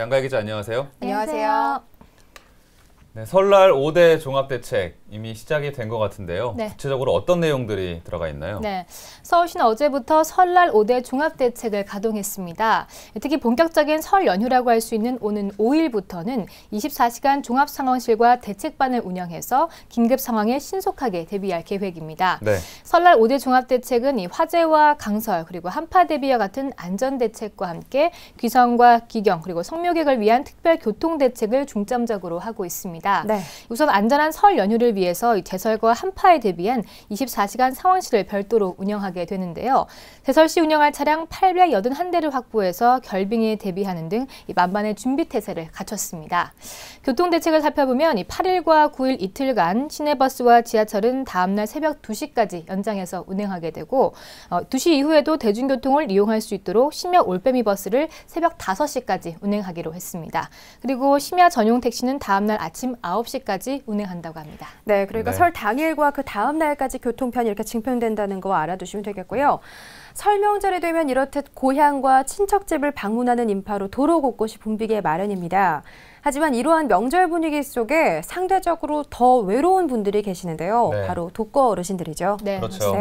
양가희 기자 안녕하세요. 안녕하세요. 네, 설날 5대 종합대책 이미 시작이 된 것 같은데요. 네. 구체적으로 어떤 내용들이 들어가 있나요? 네, 서울시는 어제부터 설날 5대 종합대책을 가동했습니다. 특히 본격적인 설 연휴라고 할 수 있는 오는 5일부터는 24시간 종합상황실과 대책반을 운영해서 긴급 상황에 신속하게 대비할 계획입니다. 네. 설날 5대 종합대책은 화재와 강설 그리고 한파 대비와 같은 안전대책과 함께 귀성과 기경 그리고 성묘객을 위한 특별 교통대책을 중점적으로 하고 있습니다. 있습니다. 네. 우선 안전한 설 연휴를 위해서 제설과 한파에 대비한 24시간 상황실을 별도로 운영하게 되는데요. 제설시 운영할 차량 881대를 확보해서 결빙에 대비하는 등 만반의 준비 태세를 갖췄습니다. 교통 대책을 살펴보면 8일과 9일 이틀간 시내버스와 지하철은 다음날 새벽 2시까지 연장해서 운행하게 되고 2시 어, 이후에도 대중교통을 이용할 수 있도록 심야 올빼미 버스를 새벽 5시까지 운행하기로 했습니다. 그리고 심야 전용 택시는 다음날 아침 아침 9시까지 운행한다고 합니다. 네, 그러니까 네. 설 당일과 그 다음 날까지 교통편이 이렇게 증편된다는 거 알아두시면 되겠고요. 설명절이 되면 이렇듯 고향과 친척집을 방문하는 인파로 도로 곳곳이 붐비게 마련입니다. 하지만 이러한 명절 분위기 속에 상대적으로 더 외로운 분들이 계시는데요. 네. 바로 독거 어르신들이죠. 네, 그렇죠.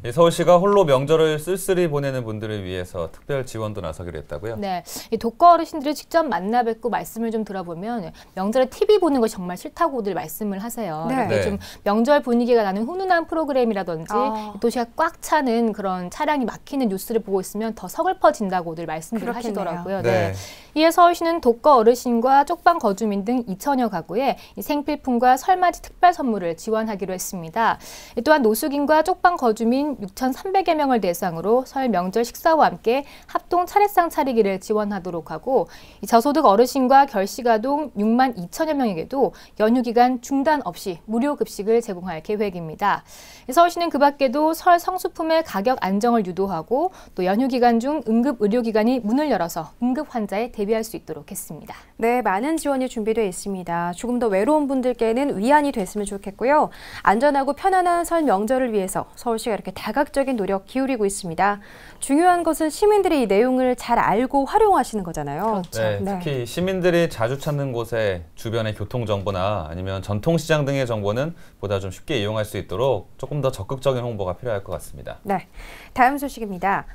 네. 서울시가 홀로 명절을 쓸쓸히 보내는 분들을 위해서 특별 지원도 나서기로 했다고요. 네, 이 독거 어르신들을 직접 만나 뵙고 말씀을 좀 들어보면 명절에 TV 보는 거 정말 싫다고들 말씀을 하세요. 네. 네. 좀 명절 분위기가 나는 훈훈한 프로그램이라든지 아. 도시가 꽉 차는 그런 차량이 막히는 뉴스를 보고 있으면 더 서글퍼진다고들 말씀을 그렇겠네요. 하시더라고요. 네. 네. 이에 서울시는 독거 어르신과 쪽 옥방 거주민 등 2천여 가구에 생필품과 설맞이 특별 선물을 지원하기로 했습니다. 또한 노숙인과 쪽방 거주민 6,300여 명을 대상으로 설 명절 식사와 함께 합동 차례상 차리기를 지원하도록 하고 저소득 어르신과 결식아동 6만 2천여 명에게도 연휴 기간 중단 없이 무료 급식을 제공할 계획입니다. 서울시는 그 밖에도 설 성수품의 가격 안정을 유도하고 또 연휴 기간 중 응급 의료기관이 문을 열어서 응급 환자에 대비할 수 있도록 했습니다. 네, 많은 많은 지원이 준비되어 있습니다. 조금 더 외로운 분들께는 위안이 됐으면 좋겠고요. 안전하고 편안한 설 명절을 위해서 서울시가 이렇게 다각적인 노력 기울이고 있습니다. 중요한 것은 시민들이 이 내용을 잘 알고 활용하시는 거잖아요. 그렇죠. 네, 네. 특히 네. 시민들이 자주 찾는 곳에 주변의 교통 정보나 아니면 전통시장 등의 정보는 보다 좀 쉽게 이용할 수 있도록 조금 더 적극적인 홍보가 필요할 것 같습니다. 네, 다음 소식입니다.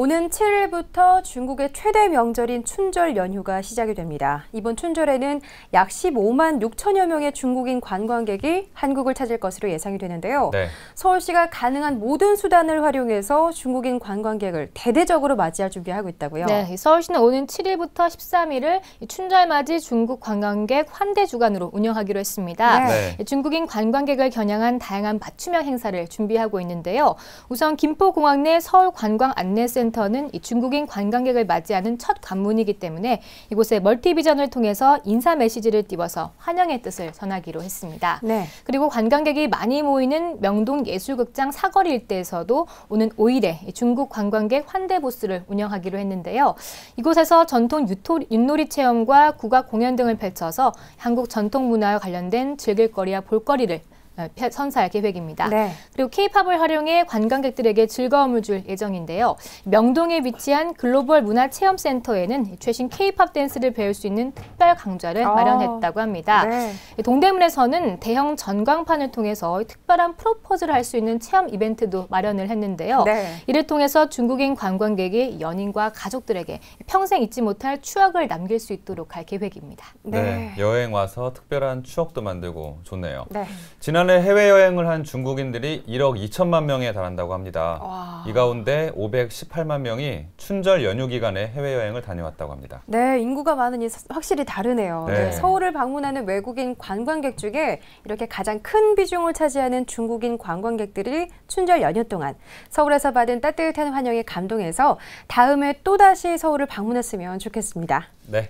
오는 7일부터 중국의 최대 명절인 춘절 연휴가 시작이 됩니다. 이번 춘절에는 약 15만 6천여 명의 중국인 관광객이 한국을 찾을 것으로 예상이 되는데요. 네. 서울시가 가능한 모든 수단을 활용해서 중국인 관광객을 대대적으로 맞이할 준비하고 있다고요. 네, 서울시는 오는 7일부터 13일을 춘절 맞이 중국 관광객 환대 주간으로 운영하기로 했습니다. 네. 네. 중국인 관광객을 겨냥한 다양한 맞춤형 행사를 준비하고 있는데요. 우선 김포공항 내 서울 관광 안내센터 센터는 중국인 관광객을 맞이하는 첫 관문이기 때문에 이곳에 멀티비전을 통해서 인사 메시지를 띄워서 환영의 뜻을 전하기로 했습니다. 네. 그리고 관광객이 많이 모이는 명동 예술극장 사거리 일대에서도 오는 5일에 중국 관광객 환대 부스를 운영하기로 했는데요. 이곳에서 전통 유토, 윷놀이 체험과 국악 공연 등을 펼쳐서 한국 전통 문화와 관련된 즐길거리와 볼거리를 아, 선사할 계획입니다. 네. 그리고 케이팝을 활용해 관광객들에게 즐거움을 줄 예정인데요. 명동에 위치한 글로벌 문화체험센터에는 최신 케이팝 댄스를 배울 수 있는 특별 강좌를 아, 마련했다고 합니다. 네. 동대문에서는 대형 전광판을 통해서 특별한 프로포즈를 할 수 있는 체험 이벤트도 마련을 했는데요. 네. 이를 통해서 중국인 관광객이 연인과 가족들에게 평생 잊지 못할 추억을 남길 수 있도록 할 계획입니다. 네, 네 여행 와서 특별한 추억도 만들고 좋네요. 네. 지난 지난해 해외여행을 한 중국인들이 1억 2천만 명에 달한다고 합니다. 와. 이 가운데 518만 명이 춘절 연휴 기간에 해외여행을 다녀왔다고 합니다. 네, 인구가 많으니 확실히 다르네요. 네. 네, 서울을 방문하는 외국인 관광객 중에 이렇게 가장 큰 비중을 차지하는 중국인 관광객들이 춘절 연휴 동안 서울에서 받은 따뜻한 환영에 감동해서 다음에 또다시 서울을 방문했으면 좋겠습니다. 네.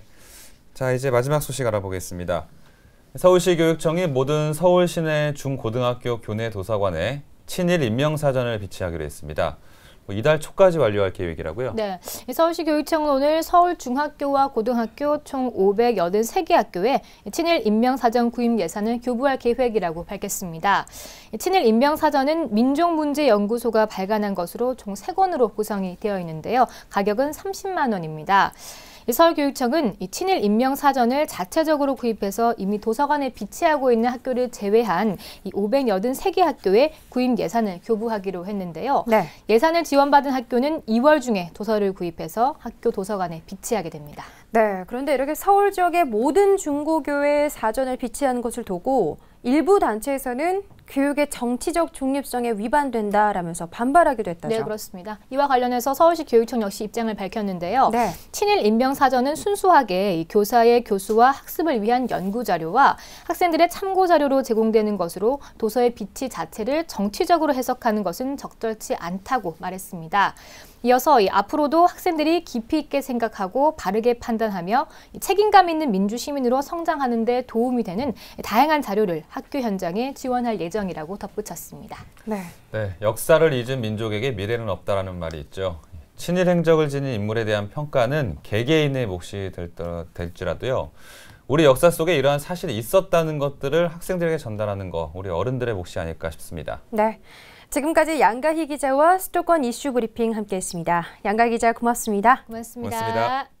자, 이제 마지막 소식 알아보겠습니다. 서울시 교육청이 모든 서울 시내 중고등학교 교내 도서관에 친일 인명사전을 비치하기로 했습니다. 뭐 이달 초까지 완료할 계획이라고요? 네. 서울시 교육청은 오늘 서울 중학교와 고등학교 총 583개 학교에 친일 인명사전 구입 예산을 교부할 계획이라고 밝혔습니다. 친일 인명사전은 민족문제연구소가 발간한 것으로 총 세권으로 구성이 되어 있는데요. 가격은 30만 원입니다. 서울교육청은 친일 임명 사전을 자체적으로 구입해서 이미 도서관에 비치하고 있는 학교를 제외한 이 583개 학교에 구입 예산을 교부하기로 했는데요. 네. 예산을 지원받은 학교는 2월 중에 도서를 구입해서 학교 도서관에 비치하게 됩니다. 네, 그런데 이렇게 서울 지역의 모든 중고교회 사전을 비치하는 것을 두고 일부 단체에서는 교육의 정치적 중립성에 위반된다라면서 반발하기도 했다죠. 네, 그렇습니다. 이와 관련해서 서울시 교육청 역시 입장을 밝혔는데요. 네. 친일 인명 사전은 순수하게 교사의 교수와 학습을 위한 연구 자료와 학생들의 참고 자료로 제공되는 것으로 도서의 비치 자체를 정치적으로 해석하는 것은 적절치 않다고 말했습니다. 이어서 앞으로도 학생들이 깊이 있게 생각하고 바르게 판단하며 책임감 있는 민주 시민으로 성장하는 데 도움이 되는 다양한 자료를 학교 현장에 지원할 예정. 입니다 예정이라고 덧붙였습니다. 네. 네, 역사를 잊은 민족에게 미래는 없다라는 말이 있죠. 친일 행적을 지닌 인물에 대한 평가는 개개인의 몫이 될, 될지라도요. 우리 역사 속에 이러한 사실이 있었다는 것들을 학생들에게 전달하는 거 우리 어른들의 몫이 아닐까 싶습니다. 네. 지금까지 양가희 기자와 수도권 이슈 브리핑 함께했습니다. 양가 기자 고맙습니다. 고맙습니다. 고맙습니다.